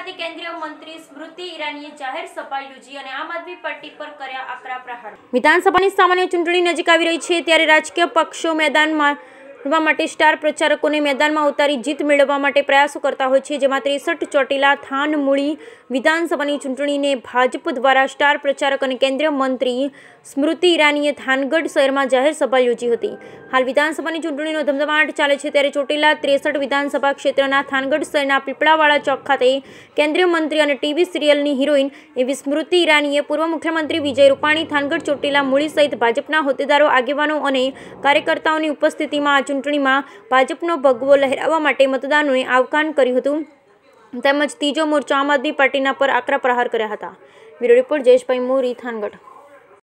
ખાતે કેન્દ્રીય મંત્રી સ્મૃતિ ઈરાનીએ જાહેર સભા યોજી અને આમ આદમી પાર્ટી પર કર્યા આકરા પ્રહાર વિધાનસભાની સામાન્ય ચૂંટણી નજીક આવી રહી છે ત્યારે રાજકીય પક્ષો મેદાનમાં કરવા માટે સ્ટાર પ્રચારકોને મેદાનમાં ઉતારી જીત મેળવવા માટે પ્રયાસો કરતા હોય છે જેમાં ત્રેસઠ ચોટીલા થાન મૂળી વિધાનસભાની ચૂંટણીને ભાજપ દ્વારા સ્ટાર પ્રચારક અને કેન્દ્રીય મંત્રી સ્મૃતિ ઈરાનીએ થાનગઢ શહેરમાં જાહેર સભા યોજી હતી હાલ વિધાનસભાની ચૂંટણીનો ધમધમાટ ચાલે છે ત્યારે ચોટીલા ત્રેસઠ વિધાનસભા ક્ષેત્રના થાનગઢ શહેરના પીપળાવાળા ચોક ખાતે કેન્દ્રીય મંત્રી અને ટીવી સિરિયલની હિરોઈન એવી સ્મૃતિ ઈરાનીએ પૂર્વ મુખ્યમંત્રી વિજય રૂપાણી થાનગઢ ચોટીલા મૂળી સહિત ભાજપના હોદ્દેદારો આગેવાનો અને કાર્યકર્તાઓની ઉપસ્થિતિમાં ચૂંટણીમાં ભાજપનો ભગવો લહેરાવવા માટે મતદારોને આહવાન કર્યું હતું તેમજ ત્રીજો મોરચો આમ આદમી પાર્ટીના પર આકરા પ્રહાર કર્યા હતા બ્યુરો રિપોર્ટ જયેશભાઈ મોરી થાનગઢ